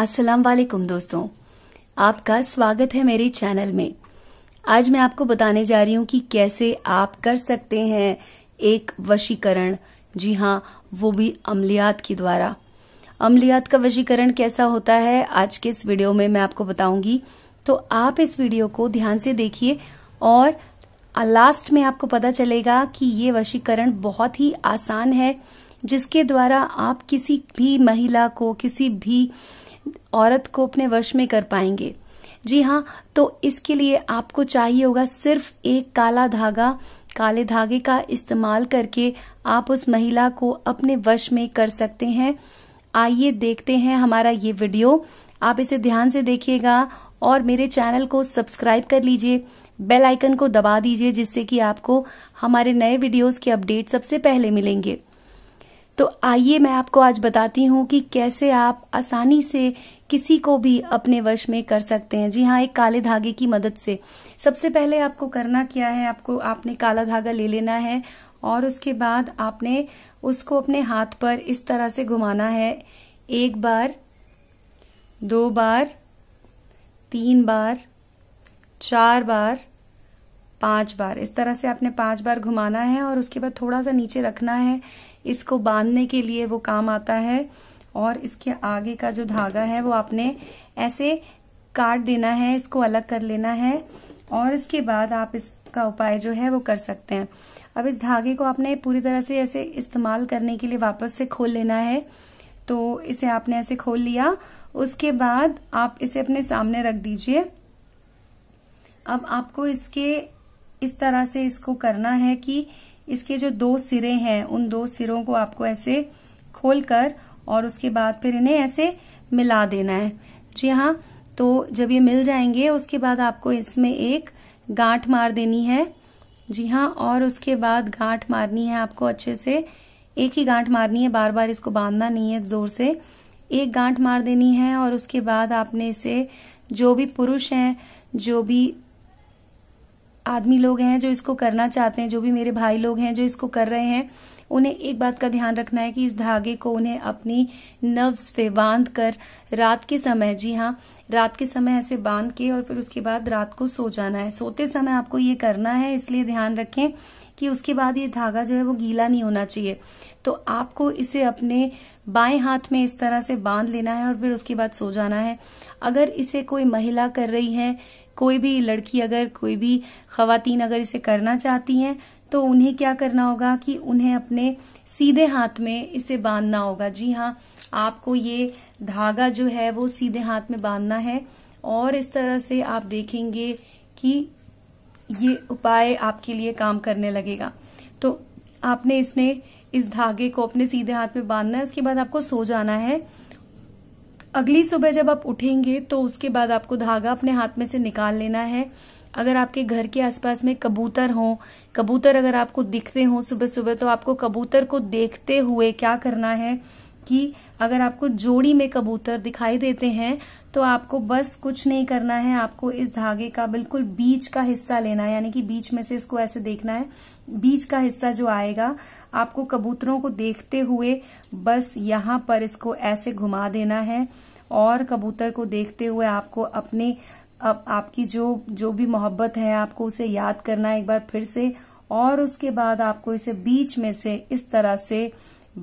अस्सलाम वालेकुम दोस्तों आपका स्वागत है मेरे चैनल में आज मैं आपको बताने जा रही हूँ कि कैसे आप कर सकते हैं एक वशीकरण जी हाँ वो भी अमलियात के द्वारा अमलियात का वशीकरण कैसा होता है आज के इस वीडियो में मैं आपको बताऊंगी तो आप इस वीडियो को ध्यान से देखिए और लास्ट में आपको पता चलेगा कि ये वशीकरण बहुत ही आसान है जिसके द्वारा आप किसी भी महिला को किसी भी औरत को अपने वश में कर पाएंगे जी हाँ तो इसके लिए आपको चाहिए होगा सिर्फ एक काला धागा काले धागे का इस्तेमाल करके आप उस महिला को अपने वश में कर सकते हैं आइए देखते हैं हमारा ये वीडियो आप इसे ध्यान से देखिएगा और मेरे चैनल को सब्सक्राइब कर लीजिए बेल आइकन को दबा दीजिए जिससे कि आपको हमारे नए वीडियोस के अपडेट सबसे पहले मिलेंगे तो आइए मैं आपको आज बताती हूँ कि कैसे आप आसानी से किसी को भी अपने वश में कर सकते हैं जी हाँ एक काले धागे की मदद से सबसे पहले आपको करना क्या है आपको आपने काला धागा ले लेना है और उसके बाद आपने उसको अपने हाथ पर इस तरह से घुमाना है एक बार दो बार तीन बार चार बार पांच बार इस तरह से आपने पांच बार घुमाना है और उसके बाद थोड़ा सा नीचे रखना है इसको बांधने के लिए वो काम आता है और इसके आगे का जो धागा है वो आपने ऐसे काट देना है इसको अलग कर लेना है और इसके बाद आप इसका उपाय जो है वो कर सकते हैं अब इस धागे को आपने पूरी तरह से ऐसे इस्तेमाल करने के लिए वापस से खोल लेना है तो इसे आपने ऐसे खोल लिया उसके बाद आप इसे अपने सामने रख दीजिए अब आपको इसके इस तरह से इसको करना है कि इसके जो दो सिरे हैं उन दो सिरों को आपको ऐसे खोलकर और उसके बाद फिर इन्हें ऐसे मिला देना है जी हाँ तो जब ये मिल जाएंगे उसके बाद आपको इसमें एक गांठ मार देनी है जी हाँ और उसके बाद गांठ मारनी है आपको अच्छे से एक ही गांठ मारनी है बार बार इसको बांधना नहीं है जोर से एक गांठ मार देनी है और उसके बाद आपने इसे जो भी पुरुष हैं जो भी आदमी लोग हैं जो इसको करना चाहते हैं जो भी मेरे भाई लोग हैं जो इसको कर रहे हैं उन्हें एक बात का ध्यान रखना है कि इस धागे को उन्हें अपनी नर्व्स पे बांध कर रात के समय जी हाँ रात के समय ऐसे बांध के और फिर उसके बाद रात को सो जाना है सोते समय आपको ये करना है इसलिए ध्यान रखें कि उसके बाद ये धागा जो है वो गीला नहीं होना चाहिए तो आपको इसे अपने बाएं हाथ में इस तरह से बांध लेना है और फिर उसके बाद सो जाना है अगर इसे कोई महिला कर रही है कोई भी लड़की अगर कोई भी खातन अगर इसे करना चाहती हैं तो उन्हें क्या करना होगा कि उन्हें अपने सीधे हाथ में इसे बांधना होगा जी हाँ आपको ये धागा जो है वो सीधे हाथ में बांधना है और इस तरह से आप देखेंगे कि ये उपाय आपके लिए काम करने लगेगा तो आपने इसने इस धागे को अपने सीधे हाथ में बांधना है उसके बाद आपको सो जाना है अगली सुबह जब आप उठेंगे तो उसके बाद आपको धागा अपने हाथ में से निकाल लेना है अगर आपके घर के आसपास में कबूतर हो कबूतर अगर आपको दिखते हों सुबह सुबह तो आपको कबूतर को देखते हुए क्या करना है कि अगर आपको जोड़ी में कबूतर दिखाई देते हैं तो आपको बस कुछ नहीं करना है आपको इस धागे का बिल्कुल बीच का हिस्सा लेना है यानी कि बीच में से इसको ऐसे देखना है बीच का हिस्सा जो आएगा आपको कबूतरों को देखते हुए बस यहां पर इसको ऐसे घुमा देना है और कबूतर को देखते हुए आपको अपने अब आपकी जो जो भी मोहब्बत है आपको उसे याद करना है एक बार फिर से और उसके बाद आपको इसे बीच में से इस तरह से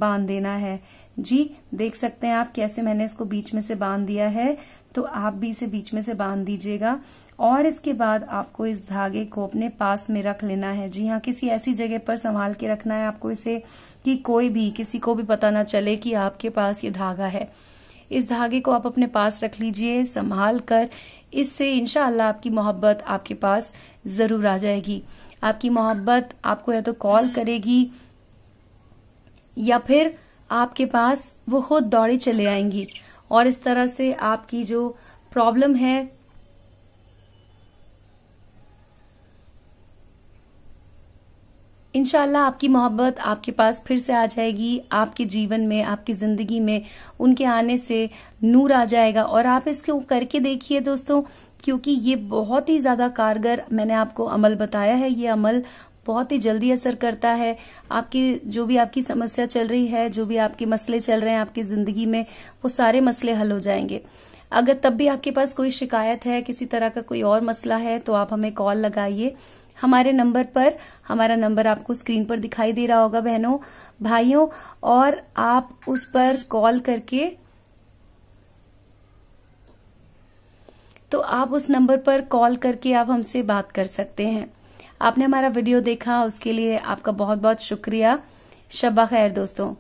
बांध देना है जी देख सकते हैं आप कैसे मैंने इसको बीच में से बांध दिया है तो आप भी इसे बीच में से बांध दीजिएगा और इसके बाद आपको इस धागे को अपने पास में रख लेना है जी हाँ किसी ऐसी जगह पर संभाल के रखना है आपको इसे कि कोई भी किसी को भी पता ना चले कि आपके पास ये धागा है इस धागे को आप अपने पास रख लीजिए संभाल कर इससे इनशाला आपकी मोहब्बत आपके पास जरूर आ जाएगी आपकी मोहब्बत आपको या तो कॉल करेगी या फिर आपके पास वो खुद दौड़े चले आएंगी और इस तरह से आपकी जो प्रॉब्लम है इनशाला आपकी मोहब्बत आपके पास फिर से आ जाएगी आपके जीवन में आपकी ज़िंदगी में उनके आने से नूर आ जाएगा और आप इसके करके देखिए दोस्तों क्योंकि ये बहुत ही ज़्यादा कारगर मैंने आपको अमल बताया है ये अमल बहुत ही जल्दी असर करता है आपकी जो भी आपकी समस्या चल रही है जो भी आपके मसले चल रहे हैं आपकी जिंदगी में वो सारे मसले हल हो जाएंगे अगर तब भी आपके पास कोई शिकायत है किसी तरह का कोई और मसला है तो आप हमें कॉल लगाइए हमारे नंबर पर हमारा नंबर आपको स्क्रीन पर दिखाई दे रहा होगा बहनों भाइयों और आप उस पर कॉल करके तो आप उस नंबर पर कॉल करके आप हमसे बात कर सकते हैं आपने हमारा वीडियो देखा उसके लिए आपका बहुत बहुत शुक्रिया शब्बा खैर दोस्तों